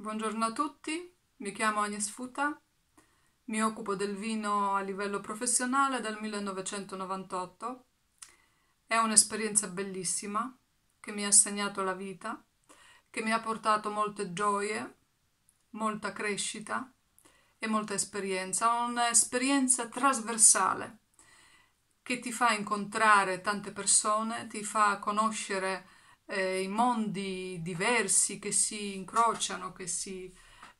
Buongiorno a tutti, mi chiamo Agnes Futa, mi occupo del vino a livello professionale dal 1998. È un'esperienza bellissima che mi ha segnato la vita, che mi ha portato molte gioie, molta crescita e molta esperienza. Un'esperienza trasversale che ti fa incontrare tante persone, ti fa conoscere eh, i mondi diversi che si incrociano, che si,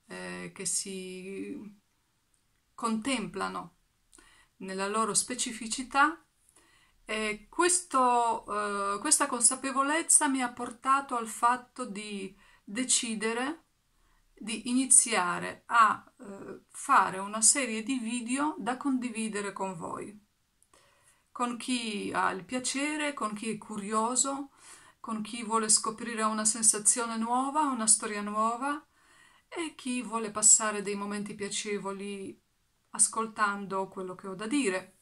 eh, che si contemplano nella loro specificità. E questo, eh, questa consapevolezza mi ha portato al fatto di decidere di iniziare a eh, fare una serie di video da condividere con voi, con chi ha il piacere, con chi è curioso, con chi vuole scoprire una sensazione nuova, una storia nuova e chi vuole passare dei momenti piacevoli ascoltando quello che ho da dire.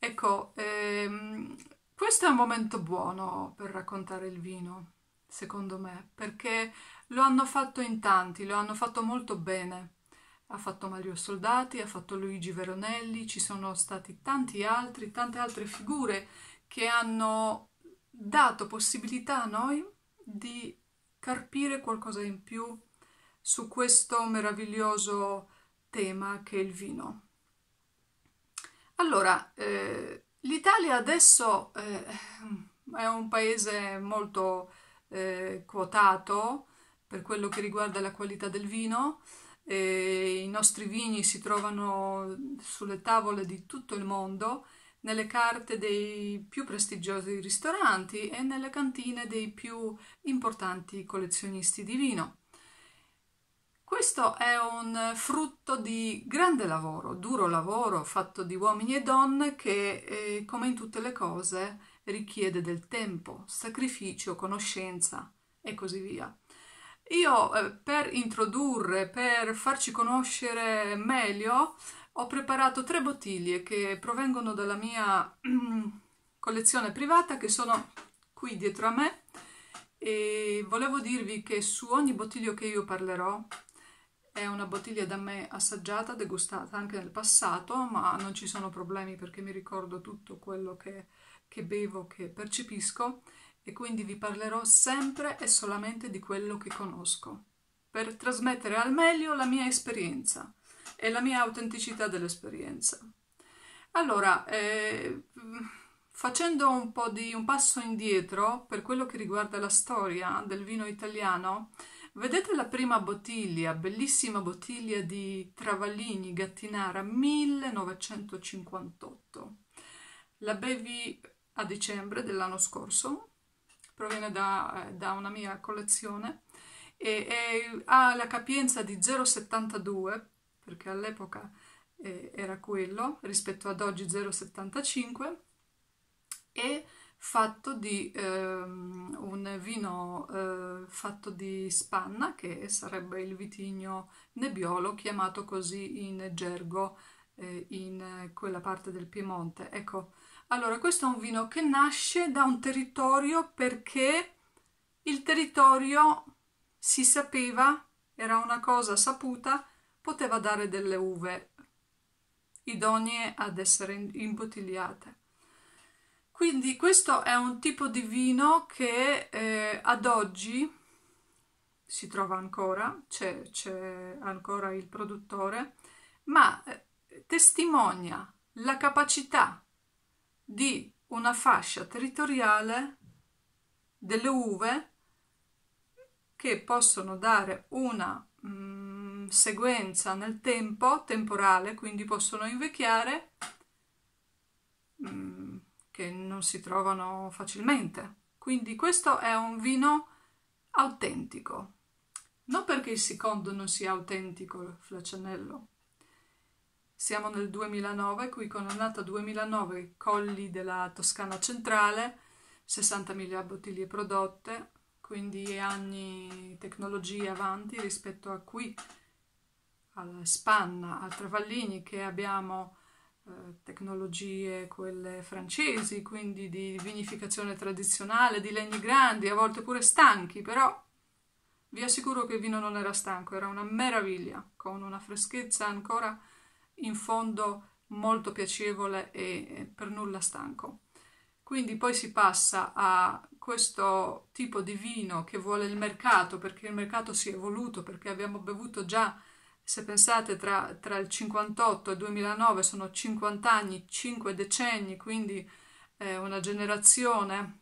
Ecco, ehm, questo è un momento buono per raccontare il vino, secondo me, perché lo hanno fatto in tanti, lo hanno fatto molto bene. Ha fatto Mario Soldati, ha fatto Luigi Veronelli, ci sono stati tanti altri, tante altre figure che hanno dato possibilità a noi di carpire qualcosa in più su questo meraviglioso tema che è il vino. Allora, eh, l'Italia adesso eh, è un paese molto eh, quotato per quello che riguarda la qualità del vino. Eh, I nostri vini si trovano sulle tavole di tutto il mondo nelle carte dei più prestigiosi ristoranti e nelle cantine dei più importanti collezionisti di vino. Questo è un frutto di grande lavoro, duro lavoro fatto di uomini e donne che, eh, come in tutte le cose, richiede del tempo, sacrificio, conoscenza e così via. Io eh, per introdurre, per farci conoscere meglio, ho preparato tre bottiglie che provengono dalla mia mm, collezione privata che sono qui dietro a me e volevo dirvi che su ogni bottiglia che io parlerò è una bottiglia da me assaggiata, degustata anche nel passato, ma non ci sono problemi perché mi ricordo tutto quello che, che bevo, che percepisco e quindi vi parlerò sempre e solamente di quello che conosco per trasmettere al meglio la mia esperienza e la mia autenticità dell'esperienza. Allora, eh, facendo un po' di un passo indietro per quello che riguarda la storia del vino italiano, vedete la prima bottiglia, bellissima bottiglia di Travallini Gattinara 1958. La bevi a dicembre dell'anno scorso, proviene da, eh, da una mia collezione e, e ha la capienza di 0,72 perché all'epoca eh, era quello, rispetto ad oggi 0,75, e fatto di ehm, un vino eh, fatto di spanna, che sarebbe il vitigno nebbiolo, chiamato così in gergo eh, in quella parte del Piemonte. Ecco, allora questo è un vino che nasce da un territorio perché il territorio si sapeva, era una cosa saputa, poteva dare delle uve idonee ad essere imbottigliate. Quindi questo è un tipo di vino che eh, ad oggi si trova ancora, c'è, ancora il produttore, ma eh, testimonia la capacità di una fascia territoriale delle uve che possono dare una mh, mm, mh, sequenza nel tempo, temporale, quindi possono invecchiare, mh, mm, che non si trovano facilmente. Quindi questo è un vino autentico. Non perché il secondo non sia autentico, il flacianello. Siamo nel 2009, qui con l'annata 2009, colli della Toscana centrale, 60.000 bottiglie prodotte, quindi anni tecnologie avanti rispetto a qui al Spanna, al travallini che abbiamo eh, tecnologie quelle francesi, quindi di vinificazione tradizionale, di legni grandi, a volte pure stanchi, però vi assicuro che il vino non era stanco, era una meraviglia, con una freschezza ancora in fondo molto piacevole e per nulla stanco. Quindi poi si passa a questo tipo di vino che vuole il mercato, perché il mercato si è evoluto, perché abbiamo bevuto già se pensate tra, tra il 58 e il 2009 sono 50 anni, 5 decenni, quindi eh, una generazione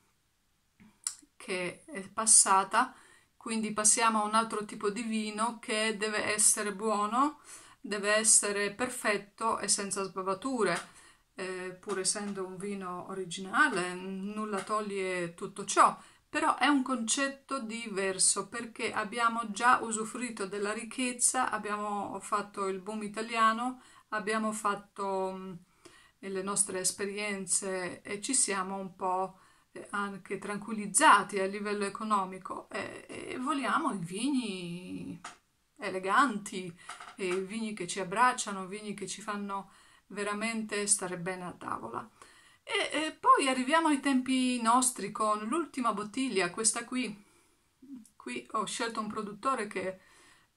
che è passata, quindi passiamo a un altro tipo di vino che deve essere buono, deve essere perfetto e senza sbavature. Eh, pur essendo un vino originale, nulla toglie tutto ciò, però è un concetto diverso perché abbiamo già usufruito della ricchezza, abbiamo fatto il boom italiano, abbiamo fatto le nostre esperienze e ci siamo un po' eh, anche tranquillizzati a livello economico e, e vogliamo i vini eleganti, i vini che ci abbracciano, vini che ci fanno veramente stare bene a tavola. E, e poi arriviamo ai tempi nostri con l'ultima bottiglia, questa qui. Qui ho scelto un produttore che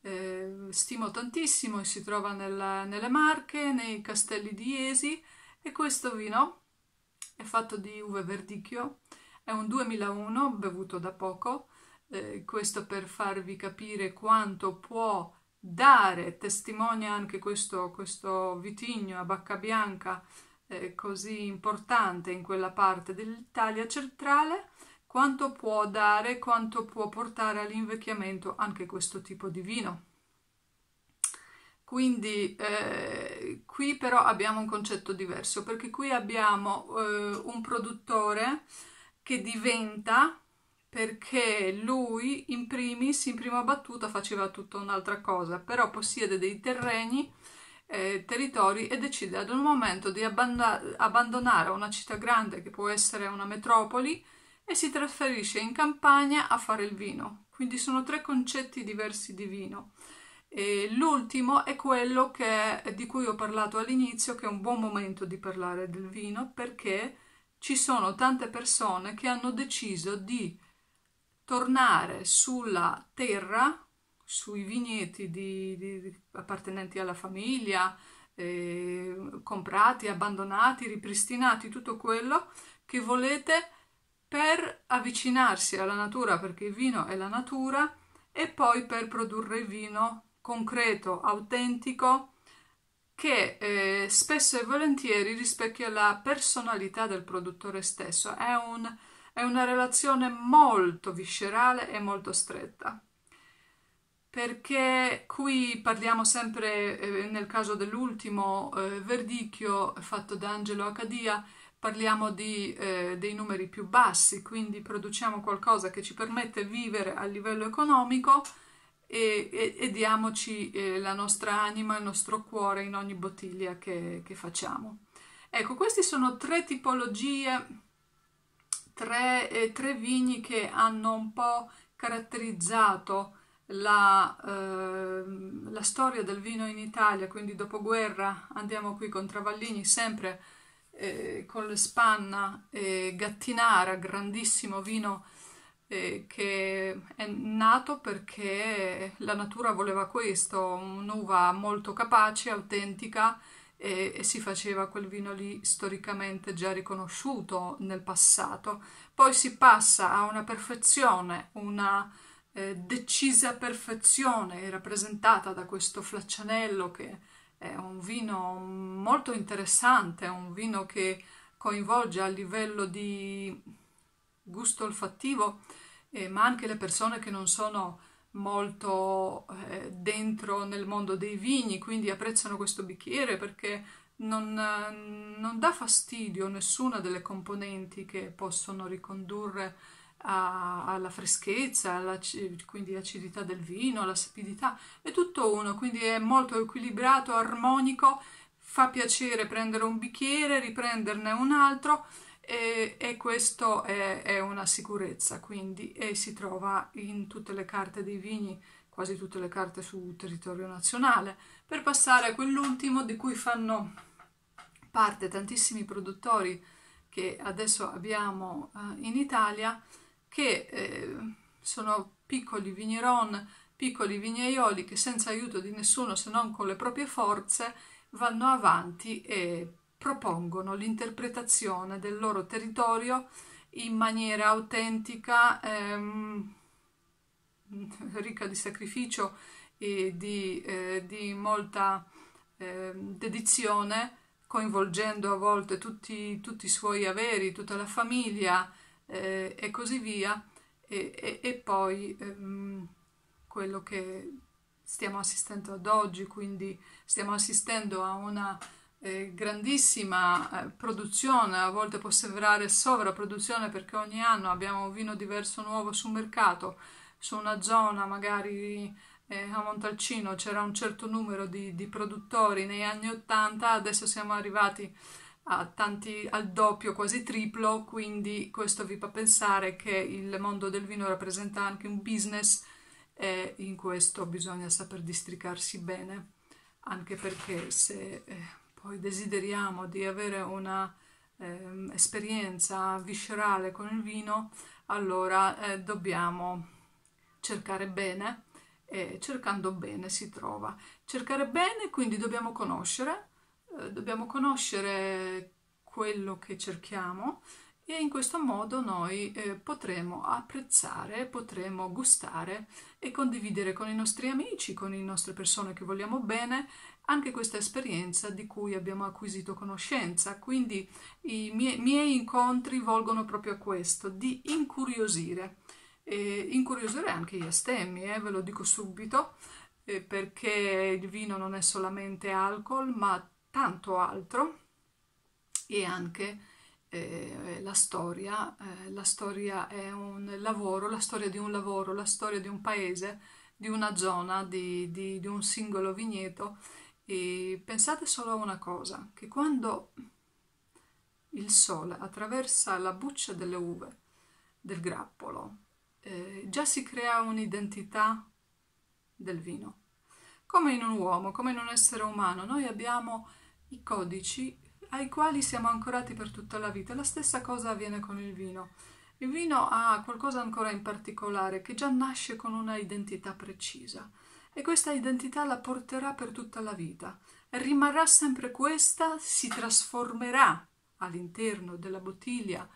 eh, stimo tantissimo e si trova nella, nelle Marche, nei Castelli di Iesi. e questo vino è fatto di uve verdicchio, è un 2001 bevuto da poco, eh, questo per farvi capire quanto può dare, testimonia anche questo, questo vitigno a bacca bianca eh, così importante in quella parte dell'Italia centrale, quanto può dare, quanto può portare all'invecchiamento anche questo tipo di vino. Quindi eh, qui però abbiamo un concetto diverso perché qui abbiamo eh, un produttore che diventa perché lui in primis, in prima battuta, faceva tutta un'altra cosa, però possiede dei terreni eh, territori e decide ad un momento di abband- abbandonare una città grande che può essere una metropoli e si trasferisce in campagna a fare il vino. Quindi sono tre concetti diversi di vino. E l'ultimo è quello che, di cui ho parlato all'inizio, che è un buon momento di parlare del vino perché ci sono tante persone che hanno deciso di tornare sulla terra sui vigneti di, di, appartenenti alla famiglia, eh, comprati, abbandonati, ripristinati, tutto quello che volete per avvicinarsi alla natura, perché il vino è la natura, e poi per produrre vino concreto, autentico, che eh, spesso e volentieri rispecchia la personalità del produttore stesso. È, un, è una relazione molto viscerale e molto stretta perché qui parliamo sempre, eh, nel caso dell'ultimo eh, verdicchio fatto da Angelo Acadia, parliamo di, eh, dei numeri più bassi, quindi produciamo qualcosa che ci permette di vivere a livello economico e, e, e diamoci eh, la nostra anima, il nostro cuore in ogni bottiglia che, che facciamo. Ecco, queste sono tre tipologie, tre, eh, tre vigni che hanno un po' caratterizzato la, eh, la, storia del vino in Italia, quindi dopoguerra, andiamo qui con Travallini, sempre eh, con le Spanna e eh, Gattinara, grandissimo vino eh, che è nato perché la natura voleva questo, un'uva molto capace, autentica e, e si faceva quel vino lì storicamente già riconosciuto nel passato. Poi si passa a una perfezione, una eh, decisa perfezione rappresentata da questo flaccianello che è un vino molto interessante, un vino che coinvolge a livello di gusto olfattivo, eh, ma anche le persone che non sono molto eh, dentro nel mondo dei vini, quindi apprezzano questo bicchiere perché non, non dà fastidio nessuna delle componenti che possono ricondurre a, alla freschezza, alla, quindi l'acidità del vino, alla sapidità, è tutto uno, quindi è molto equilibrato, armonico, fa piacere prendere un bicchiere, riprenderne un altro e, e questo è, è, una sicurezza, quindi e si trova in tutte le carte dei vini, quasi tutte le carte sul territorio nazionale, per passare a quell'ultimo di cui fanno parte tantissimi produttori che adesso abbiamo eh, in Italia, che eh, sono piccoli vigneron, piccoli vignaioli che senza aiuto di nessuno se non con le proprie forze vanno avanti e propongono l'interpretazione del loro territorio in maniera autentica, ehm, ricca di sacrificio e di, eh, di molta eh, dedizione, coinvolgendo a volte tutti, tutti i suoi averi, tutta la famiglia, eh, e così via, e, e, e poi ehm, quello che stiamo assistendo ad oggi, quindi stiamo assistendo a una eh, grandissima eh, produzione, a volte può sembrare sovraproduzione perché ogni anno abbiamo un vino diverso nuovo sul mercato, su una zona magari eh, a Montalcino c'era un certo numero di, di produttori negli anni 80, adesso siamo arrivati a tanti, al doppio, quasi triplo, quindi questo vi fa pensare che il mondo del vino rappresenta anche un business e in questo bisogna saper districarsi bene, anche perché se eh, poi desideriamo di avere una eh, esperienza viscerale con il vino, allora eh, dobbiamo cercare bene e cercando bene si trova. Cercare bene, quindi dobbiamo conoscere, eh, dobbiamo conoscere quello che cerchiamo e in questo modo noi eh, potremo apprezzare, potremo gustare e condividere con i nostri amici, con le nostre persone che vogliamo bene, anche questa esperienza di cui abbiamo acquisito conoscenza. Quindi i mie miei incontri volgono proprio a questo, di incuriosire. E incuriosire anche gli esterni, eh, ve lo dico subito, eh, perché il vino non è solamente alcol, ma tanto altro e anche eh, la storia. Eh, la storia è un lavoro, la storia di un lavoro, la storia di un paese, di una zona, di, di, di un singolo vigneto. E pensate solo a una cosa, che quando il sole attraversa la buccia delle uve, del grappolo, eh, già si crea un'identità del vino. Come in un uomo, come in un essere umano, noi abbiamo i codici ai quali siamo ancorati per tutta la vita. La stessa cosa avviene con il vino. Il vino ha qualcosa ancora in particolare che già nasce con una identità precisa e questa identità la porterà per tutta la vita. Rimarrà sempre questa, si trasformerà all'interno della bottiglia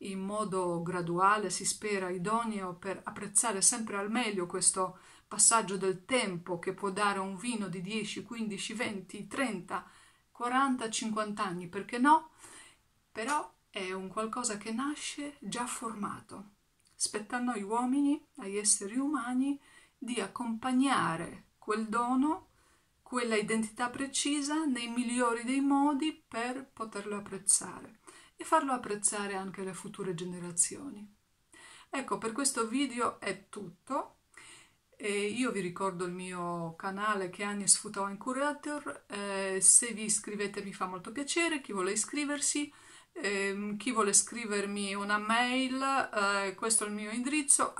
in modo graduale, si spera, idoneo per apprezzare sempre al meglio questo passaggio del tempo che può dare un vino di 10, 15, 20, 30 40-50 anni, perché no? Però è un qualcosa che nasce già formato. Spetta a noi uomini, agli esseri umani, di accompagnare quel dono, quella identità precisa nei migliori dei modi per poterlo apprezzare e farlo apprezzare anche alle future generazioni. Ecco, per questo video è tutto. E io vi ricordo il mio canale che è Annie Sfutao Curator, eh, se vi iscrivete mi fa molto piacere, chi vuole iscriversi, eh, chi vuole scrivermi una mail, eh, questo è il mio indirizzo.